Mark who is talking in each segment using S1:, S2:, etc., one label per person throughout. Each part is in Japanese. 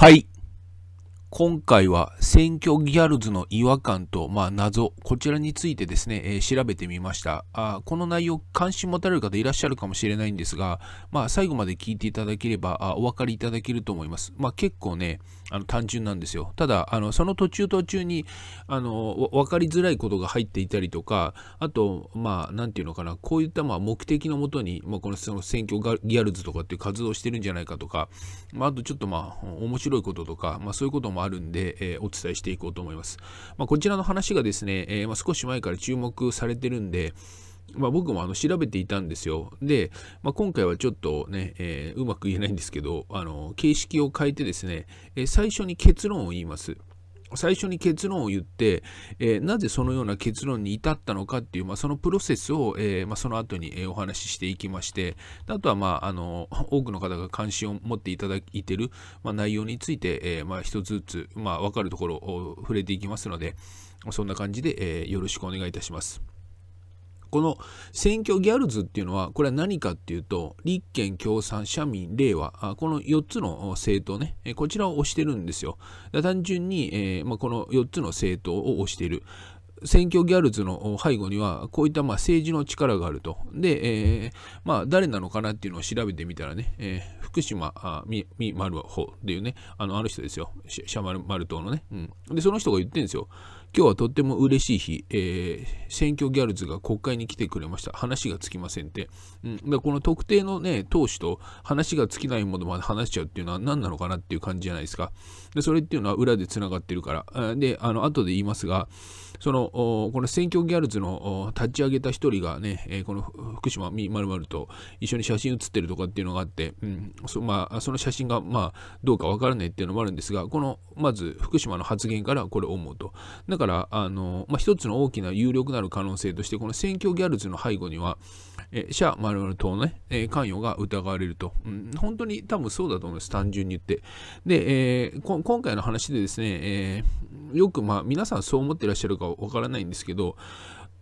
S1: はい。今回は選挙ギャルズの違和感と、まあ、謎、こちらについてですね、えー、調べてみましたあ。この内容、関心持たれる方いらっしゃるかもしれないんですが、まあ、最後まで聞いていただければあお分かりいただけると思います。まあ、結構ね、あの単純なんですよ。ただ、あのその途中途中にあの分かりづらいことが入っていたりとか、あと、まあ、なんていうのかな、こういったまあ目的のもとに、まあ、このその選挙ギャルズとかっていう活動してるんじゃないかとか、まあ、あとちょっとまあ、面白いこととか、まあ、そういうこともあるんで、えー、お伝えしていこうと思います。まあ、こちらの話がですね、えーまあ、少し前から注目されてるんで、まあ、僕もあの調べていたんですよ。で、まあ、今回はちょっとね、えー、うまく言えないんですけど、あの形式を変えてですね、えー、最初に結論を言います。最初に結論を言って、えー、なぜそのような結論に至ったのかっていう、まあ、そのプロセスを、えー、まあ、その後に、えお話ししていきまして、あとは、まあ、あの多くの方が関心を持っていただいている、まあ、内容について、えまあ、一つずつ、まあ、分かるところを触れていきますので、そんな感じで、えよろしくお願いいたします。この選挙ギャルズっていうのは、これは何かっていうと、立憲、共産、社民、令和、この4つの政党ね、こちらを推してるんですよ。単純に、えー、まあ、この4つの政党を推している。選挙ギャルズの背後には、こういったまあ政治の力があると。で、えー、まあ、誰なのかなっていうのを調べてみたらね、えー、福島み丸まるほっていうね、あのあの人ですよ、シャマル党のね、うん。で、その人が言ってるんですよ。今日はとっても嬉しい日、えー、選挙ギャルズが国会に来てくれました。話がつきませんって。うん、だこの特定のね、党首と話が尽きないものまで話しちゃうっていうのは何なのかなっていう感じじゃないですか。で、それっていうのは裏でつながってるから。で、あの、後で言いますが、その、この選挙ギャルズの立ち上げた一人がね、えー、この福島みまると一緒に写真写ってるとかっていうのがあって、うん、そまあ、その写真が、まあ、どうかわからないっていうのもあるんですが、この、まず福島の発言からこれ思うと。から、あの、まあ、一つの大きな有力なる可能性として、この選挙ギャルズの背後には、えー、シャ・マルマル党のね、えー、関与が疑われると、うん。本当に多分そうだと思います、単純に言って。で、えー、今回の話でですね、えー、よくまあ皆さんそう思ってらっしゃるかわからないんですけど、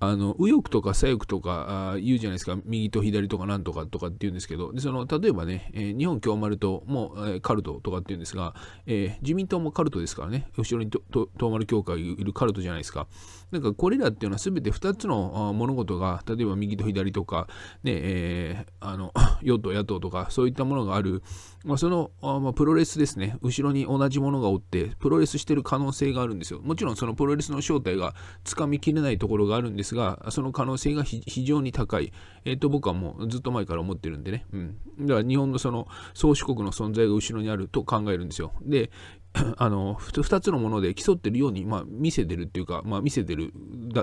S1: あの右翼とか左翼とか言うじゃないですか右と左とかなんとかとかって言うんですけどでその例えばね、えー、日本共丸党も、えー、カルトとかって言うんですが、えー、自民党もカルトですからね後ろにと党丸協会いるカルトじゃないですかなんかこれらっていうのは全て2つの物事が例えば右と左とか、ねえー、あの 与党野党とかそういったものがある、まあ、そのあ、まあ、プロレスですね後ろに同じものがおってプロレスしてる可能性があるんですよもちろんそのプロレスの正体がつかみきれないところがあるんですですが、その可能性が非常に高い、えー、と僕はもうずっと前から思ってるんでね、うん、だから日本のその宗主国の存在が後ろにあると考えるんですよ。で、あの2つのもので競ってるように、まあ、見せてるっていうか、まあ、見せてる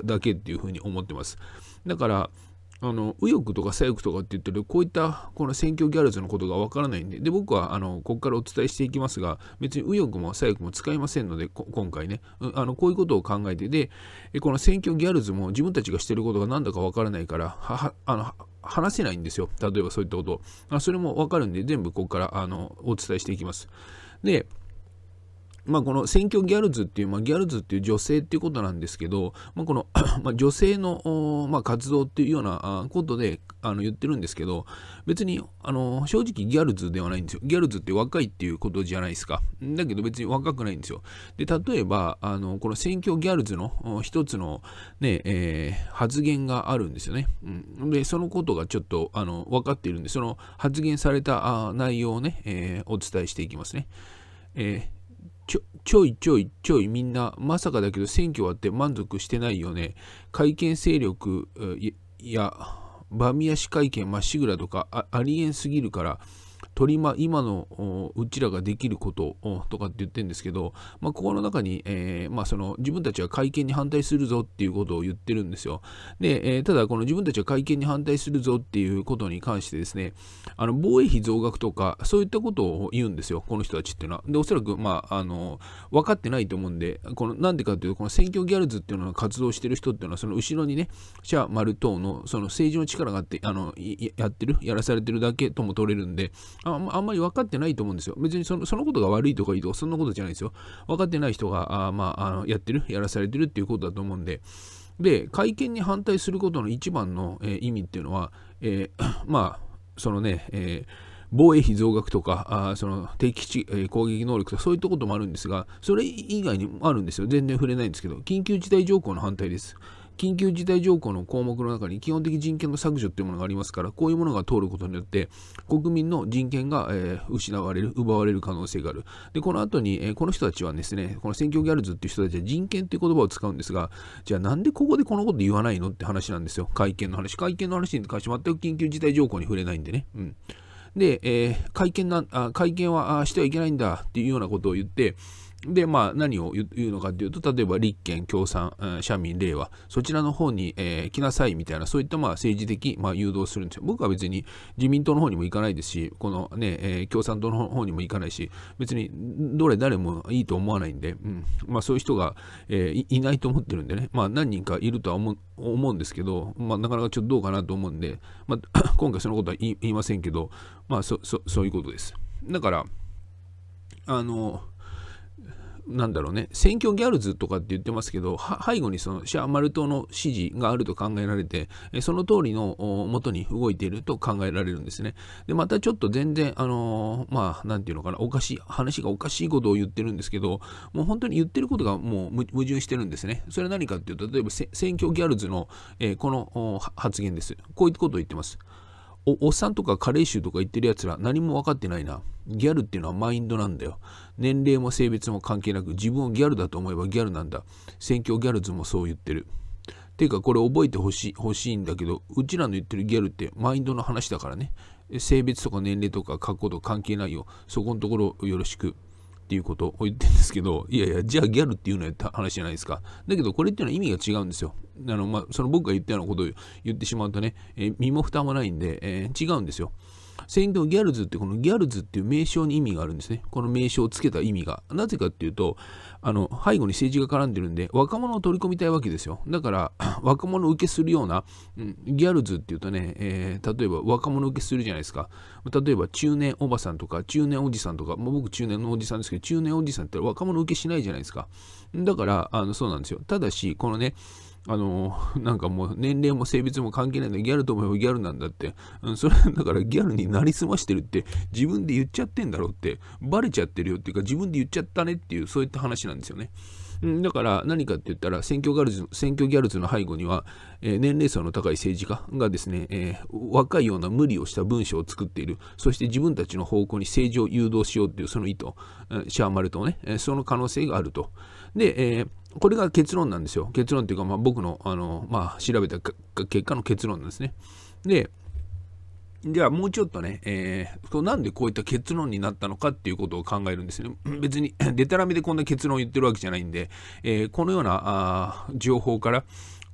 S1: だけっていうふうに思ってます。だから、あの右翼とか左翼とかって言ってるこういったこの選挙ギャルズのことがわからないんでで僕はあのここからお伝えしていきますが別に右翼も左翼も使いませんので今回ねあのこういうことを考えてでこの選挙ギャルズも自分たちがしてることが何だかわからないからあの話せないんですよ例えばそういったことあそれもわかるんで全部ここからあのお伝えしていきますでまあ、この選挙ギャルズっていう、まあ、ギャルズっていう女性っていうことなんですけど、まあ、この ま女性の、ま活動っていうようなことであの言ってるんですけど、別にあの正直ギャルズではないんですよ。ギャルズって若いっていうことじゃないですか。だけど別に若くないんですよ。で、例えば、あのこの選挙ギャルズの一つのね、ねえー、発言があるんですよね。うん、で、そのことがちょっとあの分かっているんで、その発言された内容をね、えー、お伝えしていきますね。えーちょ、ちょいちょいちょいみんな、まさかだけど選挙わって満足してないよね。改憲勢力や、バミヤシ会見まっしぐらとかありえんすぎるから、取りま、今のうちらができることとかって言ってるんですけど、まあ、ここの中に、えー、まあ、その自分たちは会見に反対するぞっていうことを言ってるんですよ。で、えー、ただこの自分たちは会見に反対するぞっていうことに関してですね、あの防衛費増額とか、そういったことを言うんですよ、この人たちっていうのは。で、おそらく、まあ、あの分かってないと思うんで、このなんでかっていうと、この選挙ギャルズっていうのが活動してる人っていうのは、その後ろにね、シャ・マル等のその政治の力があって、あのやってる、やらされてるだけとも取れるんで、ああんまり分かってないと思うんですよ。別にそのそのことが悪いとかいいとか、そんなことじゃないですよ。分かってない人が、あまあ、あのやってる、やらされてるっていうことだと思うんで。で、会見に反対することの一番の、えー、意味っていうのは、えー、まあ、そのね、えー防衛費増額とか、あその敵基地、攻撃能力とか、そういったこともあるんですが、それ以外にもあるんですよ。全然触れないんですけど、緊急事態条項の反対です。緊急事態条項の項目の中に基本的人権の削除というものがありますから、こういうものが通ることによって、国民の人権が、えー、失われる、奪われる可能性がある。で、この後に、えー、この人たちはですね、この選挙ギャルズっていう人たちは人権っていう言葉を使うんですが、じゃあなんでここでこのこと言わないのって話なんですよ。会見の話。会見の話に関して全く緊急事態条項に触れないんでね。うん。で、えー、会見なあ会見はあしてはいけないんだっていうようなことを言って、で、まあ、何を言うのかというと、例えば立憲、共産、社民、令和、そちらの方に、えー、来なさいみたいな、そういったまあ政治的、まあ、誘導するんですよ。僕は別に自民党の方にも行かないですし、このね、えー、共産党の方にも行かないし、別にどれ誰もいいと思わないんで、うん、まあ、そういう人が、えー、いないと思ってるんでね、まあ、何人かいるとは思うんですけど、まあ、なかなかちょっとどうかなと思うんで、まあ、今回そのことは言いませんけど、まあそ、そそういうことです。だから、あの、なんだろうね選挙ギャルズとかって言ってますけど背後にそのシャーマル党の支持があると考えられてその通りの元に動いていると考えられるんですね。でまたちょっと全然あのー、まあんていうのかなおかしい話がおかしいことを言ってるんですけどもう本当に言ってることがもう矛盾してるんですね。それは何かっていうと例えば選挙ギャルズの、えー、この発言です。こういったことを言ってます。おっさんとか加齢臭とか言ってるやつら何も分かってないな。ギャルっていうのはマインドなんだよ。年齢も性別も関係なく自分をギャルだと思えばギャルなんだ。選挙ギャルズもそう言ってる。ていうかこれ覚えてほしい欲しいんだけどうちらの言ってるギャルってマインドの話だからね性別とか年齢とか格好と関係ないよそこのところよろしくっていうことを言ってるんですけど、いやいや、じゃあギャルっていうのやった話じゃないですか。だけど、これっていうのは意味が違うんですよ。あの、まあ、その僕が言ったようなことを言ってしまうとね、えー、身も蓋もないんで、えー、違うんですよ。選挙ギャルズってこのギャルズっていう名称に意味があるんですね。この名称をつけた意味が。なぜかっていうと、あの背後に政治が絡んでるんで、若者を取り込みたいわけですよ。だから、若者受けするような、うん、ギャルズっていうとね、えー、例えば若者受けするじゃないですか。例えば中年おばさんとか中年おじさんとか、もう僕中年のおじさんですけど、中年おじさんって若者受けしないじゃないですか。だから、あのそうなんですよ。ただし、このね、あの、なんかもう年齢も性別も関係ないのギャルと思えばギャルなんだって、うん、それ だからギャルになりすましてるって自分で言っちゃってんだろうって、バレちゃってるよっていうか自分で言っちゃったねっていうそういった話なんですよね。だから何かって言ったら選挙ガルズ、選挙ギャルズの背後には、え年齢層の高い政治家がですね、え若いような無理をした文章を作っている、そして自分たちの方向に政治を誘導しようっていうその意図、シャーマルとね、その可能性があると。で、えこれが結論なんですよ。結論っていうか、まあ、僕のあの、まあ、調べた結果の結論なんですね。で、ではもうちょっとね、えー、なんでこういった結論になったのかっていうことを考えるんですね。別に、でたらめでこんな結論を言ってるわけじゃないんで、えー、このようなあ情報から、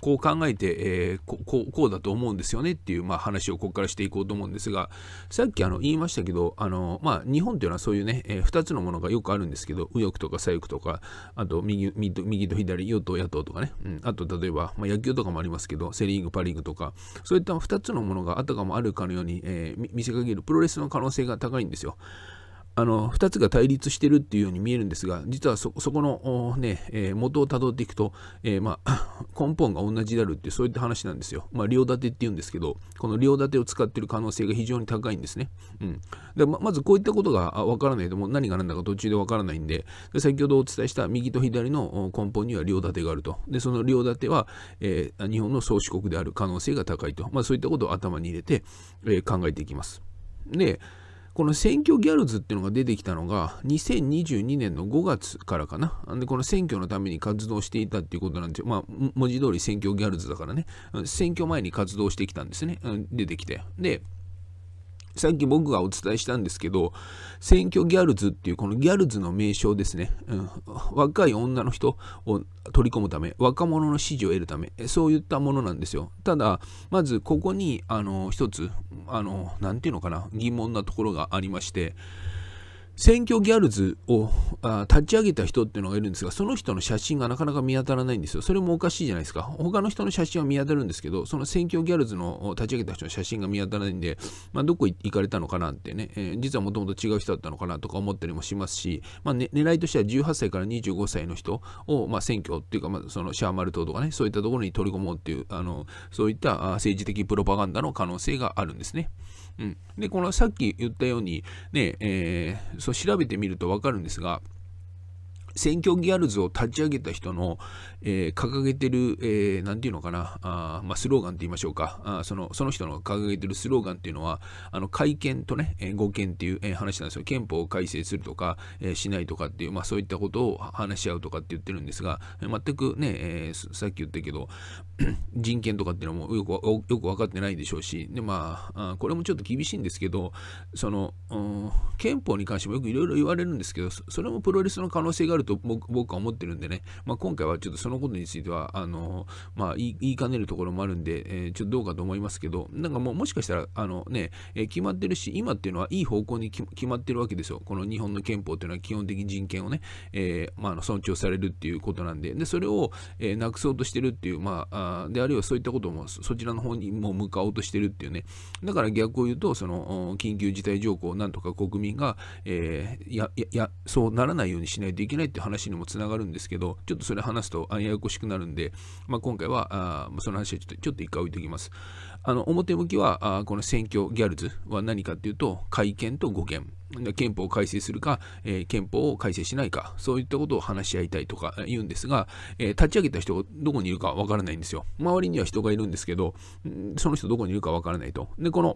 S1: こう考えて、えー、ここうだと思うんですよねっていう、まあ、話をここからしていこうと思うんですがさっきあの言いましたけどあの、まあ、日本というのはそういうね、えー、2つのものがよくあるんですけど右翼とか左翼とかあと右右と左与党野党とかね、うん、あと例えば、まあ、野球とかもありますけどセ・リーグパ・リーグとかそういった2つのものがあたかもあるかのように、えー、見せかけるプロレスの可能性が高いんですよ。あの2つが対立してるっていうように見えるんですが実はそこの、ねえー、元をたどっていくと、えー、まあ、根本が同じであるってそういった話なんですよ。まあ、両立てっていうんですけどこの両立てを使ってる可能性が非常に高いんですね。うん、でままずこういったことがわからないとも何が何だか途中でわからないんでで先ほどお伝えした右と左の根本には両立てがあるとでその両立ては、えー、日本の宗主国である可能性が高いと、まあ、そういったことを頭に入れて、え考えていきます。でこの選挙ギャルズっていうのが出てきたのが2022年の5月からかな。で、この選挙のために活動していたっていうことなんですよ。まあ、文字通り選挙ギャルズだからね。選挙前に活動してきたんですね。出てきて。で、さっき僕がお伝えしたんですけど、選挙ギャルズっていうこのギャルズの名称ですね、うん、若い女の人を取り込むため、若者の支持を得るため、そういったものなんですよ。ただ、まずここに、あの、一つ、あの、なんていうのかな、疑問なところがありまして、選挙ギャルズをあ立ち上げた人っていうのがいるんですが、その人の写真がなかなか見当たらないんですよ。それもおかしいじゃないですか。他の人の写真は見当たるんですけど、その選挙ギャルズの立ち上げた人の写真が見当たらないんで、まあ、どこ行かれたのかなってね、えー、実はもともと違う人だったのかなとか思ったりもしますし、まあね、狙いとしては18歳から25歳の人を、まあ、選挙っていうか、まあ、そのシャーマル島とかね、そういったところに取り込もうっていう、あのそういった政治的プロパガンダの可能性があるんですね。うん、でこのさっき言ったようにね、えー、そう調べてみると分かるんですが選挙ギャルズを立ち上げた人の、えー、掲げてる、えー、なんていうのかな、あまあ、スローガンって言いましょうかあその、その人の掲げてるスローガンっていうのは、あの改憲とね、えー、合憲っていう、えー、話なんですよ。憲法を改正するとか、えー、しないとかっていう、まあ、そういったことを話し合うとかって言ってるんですが、えー、全くね、えー、さっき言ったけど、人権とかっていうのもよくよく分かってないでしょうし、でまあ、あこれもちょっと厳しいんですけど、その、うん、憲法に関してもよくいろいろ言われるんですけど、それもプロレスの可能性があるると僕は思ってるんでね、まあ、今回はちょっとそのことについては、あの、まあ、言いかねるところもあるんで、えー、ちょっとどうかと思いますけど、なんかもう、もしかしたら、あのね、えー、決まってるし、今っていうのはいい方向に決まってるわけですよ。この日本の憲法っていうのは基本的人権をね、えー、まあ、あの尊重されるっていうことなんで、で、それを、えー、なくそうとしてるっていう、まあ、あで、あるいはそういったことも、そちらの方にも向かおうとしてるっていうね、だから逆を言うと、その、緊急事態条項をなんとか国民が、えー、や、や、そうならないようにしないといけないって話にもつながるんですけど、ちょっとそれ話すとややこしくなるんで、まあ、今回はあその話はちょっとちょっと一回置いておきます。あの表向きはあこの選挙ギャルズは何かっていうと、改憲と語憲。憲法を改正するか、えー、憲法を改正しないか、そういったことを話し合いたいとか言うんですが、えー、立ち上げた人がどこにいるかわからないんですよ。周りには人がいるんですけど、その人どこにいるかわからないと。で、この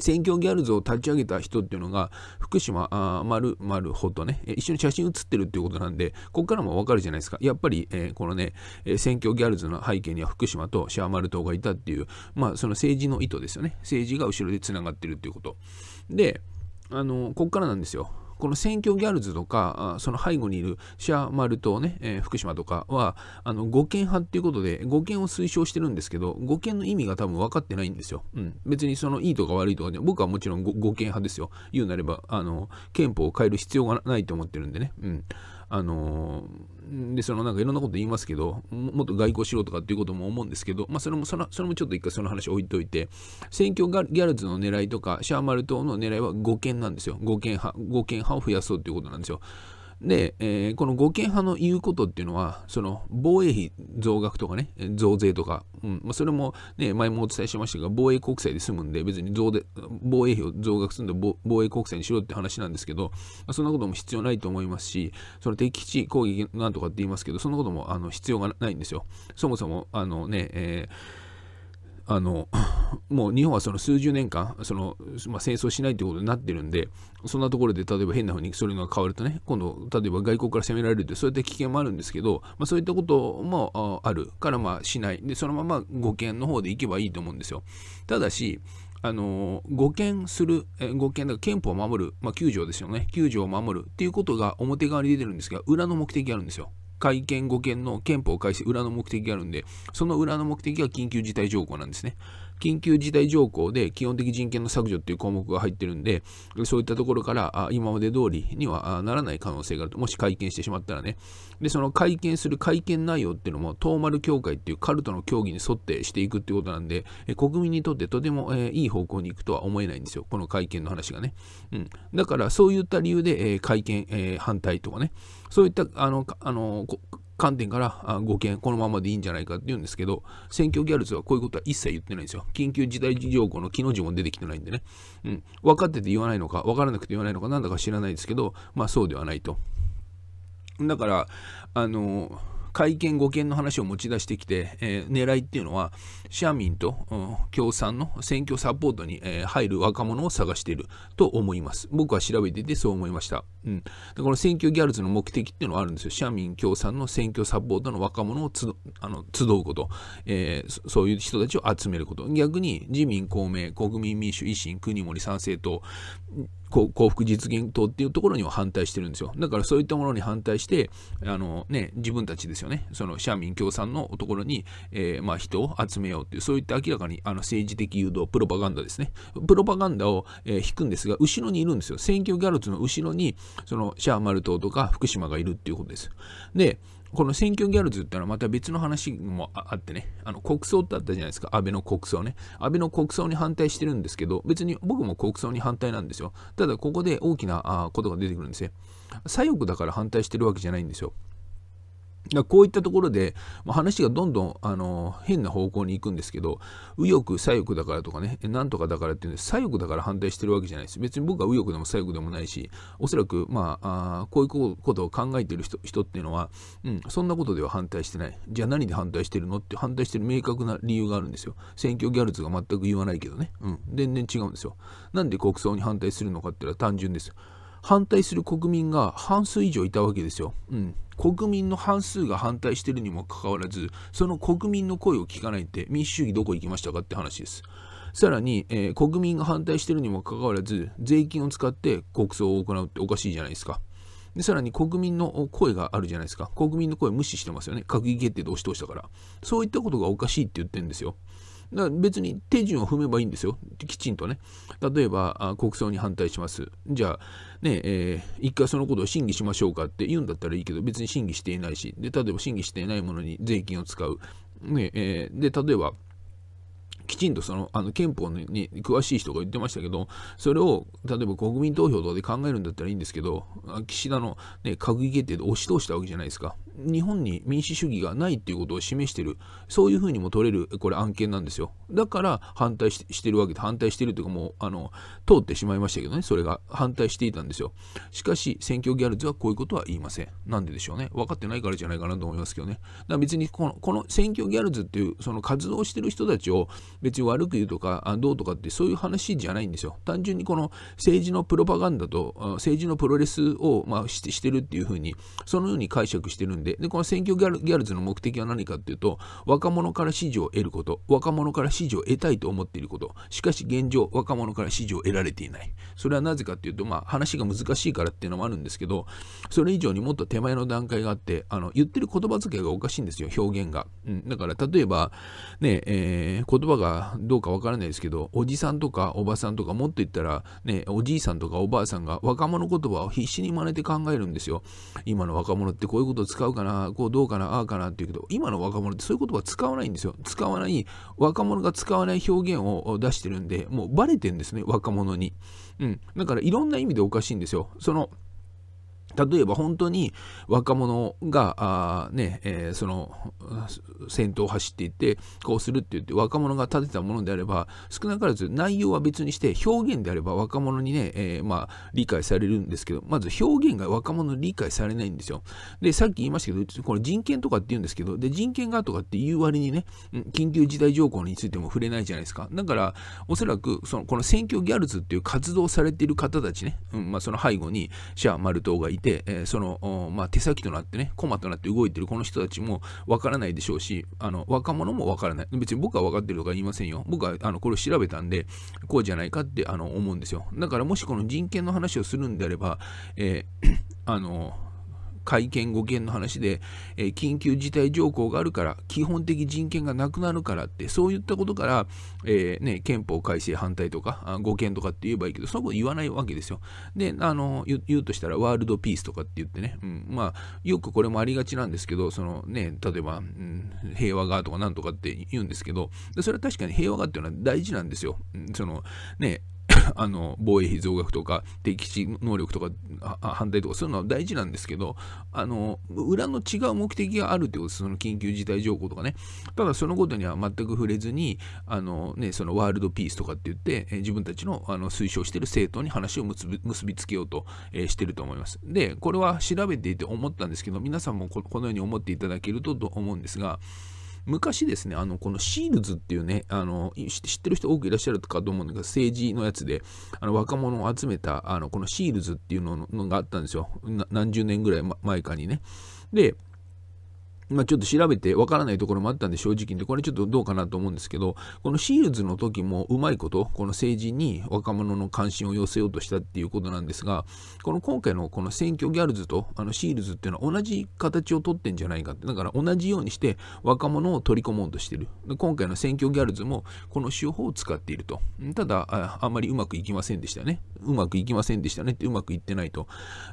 S1: 選挙ギャルズを立ち上げた人っていうのが、福島あ丸丸ほとね、一緒に写真写ってるっていうことなんで、ここからもわかるじゃないですか。やっぱり、えー、このね、選挙ギャルズの背景には福島とシャーマル島がいたっていう、まあ、その政治の意図ですよね。政治が後ろでつながってるっていうこと。で、あの、ここからなんですよ。この選挙ギャルズとか、その背後にいるシャーマル島ね、えー、福島とかは、あの、護憲派っていうことで、護憲を推奨してるんですけど、護憲の意味が多分分かってないんですよ。うん。別にそのいいとか悪いとかね、僕はもちろん護憲派ですよ。言うなれば、あの、憲法を変える必要がないと思ってるんでね。うん。あのー、で、そのなんかいろんなこと言いますけど、もっと外交しろとかっていうことも思うんですけど、まあそれも、その、それもちょっと一回その話置いといて、選挙ギャルズの狙いとか、シャーマル党の狙いは5県なんですよ。5県派、5県派を増やそうということなんですよ。で、えー、この護憲派の言うことっていうのは、その防衛費増額とかね、増税とか、うんまあ、それも、ね、前もお伝えしましたが、防衛国債で済むんで、別に増で防衛費を増額するんで防衛国債にしろって話なんですけど、まそんなことも必要ないと思いますし、その敵基地攻撃なんとかって言いますけど、そんなこともあの必要がないんですよ。そもそも、あのね、えーあの もう日本はその数十年間その、まあ、戦争しないということになってるんでそんなところで例えば変な風にそれが変わるとね今度例えば外国から攻められるってそういった危険もあるんですけど、まあ、そういったこともあるからまあしないでそのまま5件の方でいけばいいと思うんですよただしあの護憲する、護憲だから憲法を守る、まあ、9条ですよね、9条を守るっていうことが表側に出てるんですが、裏の目的があるんですよ。改憲5件の憲法改正裏の目的があるんで、その裏の目的が緊急事態条項なんですね。緊急事態条項で基本的人権の削除っていう項目が入ってるんで、そういったところから今まで通りにはならない可能性があると、もし会見してしまったらね。で、その会見する会見内容っていうのも、東丸協会っていうカルトの協議に沿ってしていくっていうことなんで、国民にとってとてもいい方向に行くとは思えないんですよ、この会見の話がね。うん、だから、そういった理由で会見反対とかね、そういったあのあの観点から5件このままでいいんじゃないかって言うんですけど選挙ギャルズはこういうことは一切言ってないんですよ緊急事態条項の木の字も出てきてないんでね、うん、分かってて言わないのか分からなくて言わないのかなんだか知らないですけどまあそうではないとだからあのー改憲護憲の話を持ち出してきて、えー、狙いっていうのは社民と、うん、共産の選挙サポートに、えー、入る若者を探していると思います僕は調べててそう思いました、うん、でこの選挙ギャルズの目的っていうのはあるんですよ社民共産の選挙サポートの若者を集あの集うこと、えー、そういう人たちを集めること逆に自民公明国民民主維新国森参政党幸福実現党っていうところには反対してるんですよ。だからそういったものに反対して、あのね、自分たちですよね、その社民共産のところに、えー、まあ、人を集めようっていう、そういった明らかにあの政治的誘導、プロパガンダですね。プロパガンダを、えー、引くんですが、後ろにいるんですよ。選挙ギャルツの後ろに、そのシャーマル党とか福島がいるっていうことです。で、この選挙ギャルズってのはまた別の話もあってね、あの国葬ってあったじゃないですか、安倍の国葬ね。安倍の国葬に反対してるんですけど、別に僕も国葬に反対なんですよ。ただ、ここで大きなことが出てくるんですね。左翼だから反対してるわけじゃないんですよ。だこういったところで、まあ、話がどんどん、あの変な方向に行くんですけど右翼左翼だからとかねなんとかだからっていうので左翼だから反対してるわけじゃないです別に僕は右翼でも左翼でもないしおそらく、まあ、あこういうことを考えてる人人っていうのは、うん、そんなことでは反対してないじゃあ何で反対してるのって反対してる明確な理由があるんですよ選挙ギャルズが全く言わないけどね、うん、全然違うんですよなんで国葬に反対するのかっていうのは単純です反対する国民が半数以上いたわけですよ、うん国民の半数が反対してるにもかかわらずその国民の声を聞かないって民主主義どこ行きましたかって話です。さらに、えー、国民が反対してるにもかかわらず税金を使って国葬を行うっておかしいじゃないですか。でさらに国民の声があるじゃないですか。国民の声無視してますよね。閣議決定で押し通したから。そういったことがおかしいって言ってるんですよ。だから別に手順を踏めばいいんですよ。きちんとね。例えば、国葬に反対します。じゃあ、ね、えー、一回そのことを審議しましょうかって言うんだったらいいけど、別に審議していないし、で、例えば審議していないものに税金を使う。ね、えー、で、例えば、きちんとそのあの憲法に詳しい人が言ってましたけど、それを例えば国民投票とかで考えるんだったらいいんですけど、岸田の、ね、閣議決定で押し通したわけじゃないですか。日本に民主主義がないっていうことを示しているそういうふうにも取れるこれ案件なんですよだから反対してるわけで反対してるというかもうあの通ってしまいましたけどねそれが反対していたんですよしかし選挙ギャルズはこういうことは言いませんなんででしょうね分かってないからじゃないかなと思いますけどねだから別にこのこの選挙ギャルズっていうその活動してる人たちを別に悪く言うとかどうとかってそういう話じゃないんですよ単純にこの政治のプロパガンダと政治のプロレスを、まあ、してしてるっていうふうにそのように解釈してるんんで、で、この選挙ギャルギャルズの目的は何かっていうと、若者から支持を得ること、若者から支持を得たいと思っていること、しかし現状、若者から支持を得られていない。それはなぜかっていうと、まあ、話が難しいからっていうのもあるんですけど、それ以上にもっと手前の段階があって、あの、言ってる言葉付けがおかしいんですよ、表現が。うん、だから、例えば、ね、えー、言葉がどうかわからないですけど、おじさんとかおばさんとか、もっと言ったら、ね、おじいさんとかおばあさんが若者言葉を必死に真似て考えるんですよ。今の若者ってこういうことを使ううかな、こうどうかな、ああかなって言うけど、今の若者ってそういう言葉使わないんですよ。使わない、若者が使わない表現を出してるんで、もうバレてんですね、若者に。うん。だからいろんな意味でおかしいんですよ。その、例えば本当に若者がね、えー、その先頭を走っていってこうするって言って若者が立てたものであれば少なからず内容は別にして表現であれば若者にね、えー、まあ、理解されるんですけどまず表現が若者に理解されないんですよ。でさっき言いましたけどこれ人権とかって言うんですけどで人権がとかっていう割にね緊急事態条項についても触れないじゃないですかだからおそらくそのこの選挙ギャルズっていう活動されている方たちね、うんまあ、その背後にシャー・マルトがいて、えー、その、まあ、手先となってね、コマとなって動いてるこの人たちもわからないでしょうし、あの、若者もわからない。別に僕は分かってるとか言いませんよ。僕は、あの、これを調べたんで、こうじゃないかって、あの、思うんですよ。だから、もしこの人権の話をするんであれば、えー、あの、会見5件の話で、えー、緊急事態条項があるから、基本的人権がなくなるからって、そういったことから、えー、ね、憲法改正反対とか、5件とかって言えばいいけど、そのこと言わないわけですよ。で、あの言、言うとしたら、ワールドピースとかって言ってね、うん、まあ、よくこれもありがちなんですけど、そのね、例えば、うん、平和がとかなんとかって言うんですけど、それは確かに平和がっていうのは大事なんですよ。うん、そのね、あの防衛費増額とか敵基地能力とか反対とかそういうのは大事なんですけどあの裏の違う目的があるってことですその緊急事態条項とかねただそのことには全く触れずにあの、ね、そのワールドピースとかって言って自分たちのあの推奨してる政党に話を結び結びつけようと、えしてると思いますでこれは調べていて思ったんですけど皆さんもこのように思っていただけるとと思うんですが昔ですね、あの、このシールズっていうね、あの、知ってる人多くいらっしゃるかと思うんだけど、政治のやつで、あの、若者を集めた、あの、このシールズっていうのがあったんですよ。何十年ぐらい前かにね。で、まあ、ちょっと調べてわからないところもあったんで正直で、これちょっとどうかなと思うんですけど、このシールズの時もうまいこと、この政治に若者の関心を寄せようとしたっていうことなんですが、この今回のこの選挙ギャルズとあのシールズっていうのは同じ形をとってんじゃないかって、だから同じようにして若者を取り込もうとしてる。今回の選挙ギャルズもこの手法を使っていると。ただあ、あんまりうまくいきませんでしたね。うまくいきませんでしたねってうまくいってないと。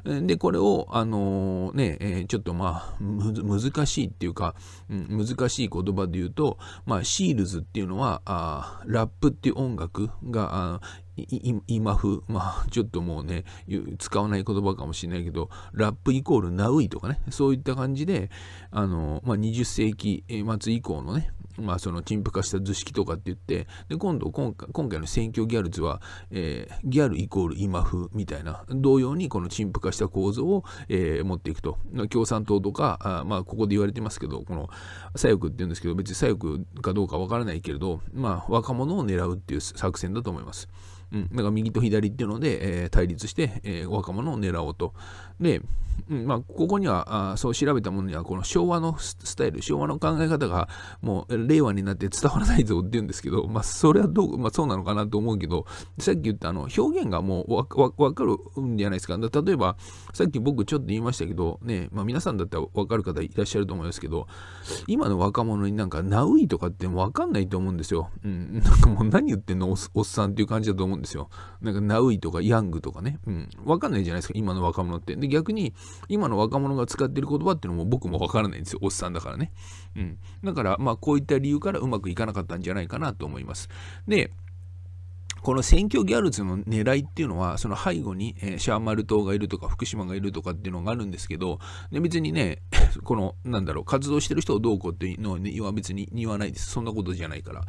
S1: で、これを、あのー、ね、ちょっとまあ、難しいっていうか、うん、難しい言葉で言うと、まあ、シールズっていうのは、あラップっていう音楽があ今風、まあちょっともうね、使わない言葉かもしれないけど、ラップイコールナウイとかね、そういった感じで、あの、まあ、20世紀末以降のね、まあその陳腐化した図式とかって言って、で、今度今回、今回の選挙ギャルズは、えー、ギャルイコール今風みたいな、同様にこの陳腐化した構造を、えー、持っていくと。共産党とか、あまあここで言われてますけど、この左翼って言うんですけど、別に左翼かどうかわからないけれど、まあ若者を狙うっていう作戦だと思います。うん、だから右と左っていうので、えー、対立して、えー、若者を狙おうと。で、うんまあ、ここにはあそう調べたものにはこの昭和のスタイル昭和の考え方がもう令和になって伝わらないぞって言うんですけど、まあ、それはどう、まあ、そうなのかなと思うけどさっき言ったあの表現がもうわかるんじゃないですか例えばさっき僕ちょっと言いましたけど、ねまあ、皆さんだったらわかる方いらっしゃると思いますけど今の若者になんかナウイとかってわかんないと思うんですよ、うん、なんかもう何言ってんのおっさんっていう感じだと思うんですよなんかナウイとかヤングとかね、うん、わかんないじゃないですか今の若者ってで逆に今の若者が使ってる言葉っていうのも僕もわからないんですよ。おっさんだからね。うん。だから、まあ、こういった理由からうまくいかなかったんじゃないかなと思います。で、この選挙ギャルズの狙いっていうのは、その背後に、えー、シャーマル島がいるとか、福島がいるとかっていうのがあるんですけど、で別にね、この、なんだろう、活動してる人をどうこうっていうのは、ね、言わ別に言わないです。そんなことじゃないから。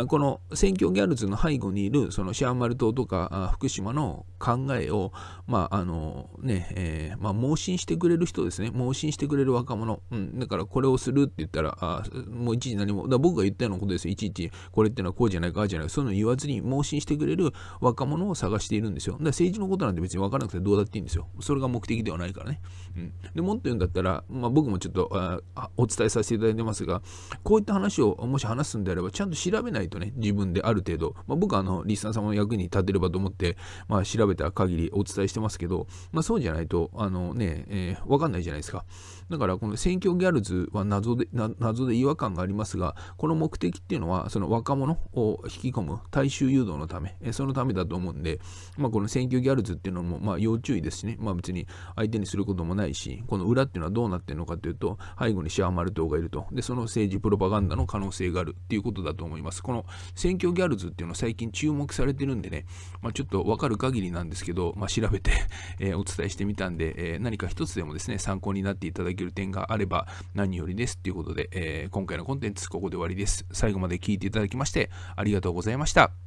S1: あこの選挙ギャルズの背後にいる、そのシャーマル島とか、あ福島の考えを、まあ、あの、ね、えー、まあ、盲信してくれる人ですね。盲信してくれる若者。うん、だからこれをするって言ったら、あもういちいち何も、だ僕が言ったようなことですよ。いちいち、これってのはこうじゃないか、ああじゃないか、そういうの言わずに、盲信信してくれる若者を探しているんですよ。だから政治のことなんて別に分からなくてどうだっていいんですよ。それが目的ではないからね。うん、でもっと言うんだったら、まあ、僕もちょっとあお伝えさせていただいてますが、こういった話をもし話すんであれば、ちゃんと調べないとね、自分である程度、まあ、僕はあのリスナー様の役に立てればと思って、まあ、調べた限りお伝えしてますけど、まあ、そうじゃないと、あのね、えー、分かんないじゃないですか。だから、この選挙ギャルズは謎で謎で違和感がありますが、この目的っていうのは、その若者を引き込む、大衆誘導のため、そのためだと思うんで、まあ、この選挙ギャルズっていうのも、まあ、要注意ですしね、まあ、別に相手にすることもないし、この裏っていうのはどうなってるのかというと、背後にシャーマル党がいると、で、その政治プロパガンダの可能性があるっていうことだと思います。この選挙ギャルズっていうのは最近注目されてるんでね、まあ、ちょっとわかる限りなんですけど、まあ、調べて えお伝えしてみたんで、えー、何か一つでもですね、参考になっていただける点があれば何よりですということで、えー、今回のコンテンツここで終わりです。最後まで聞いていただきましてありがとうございました。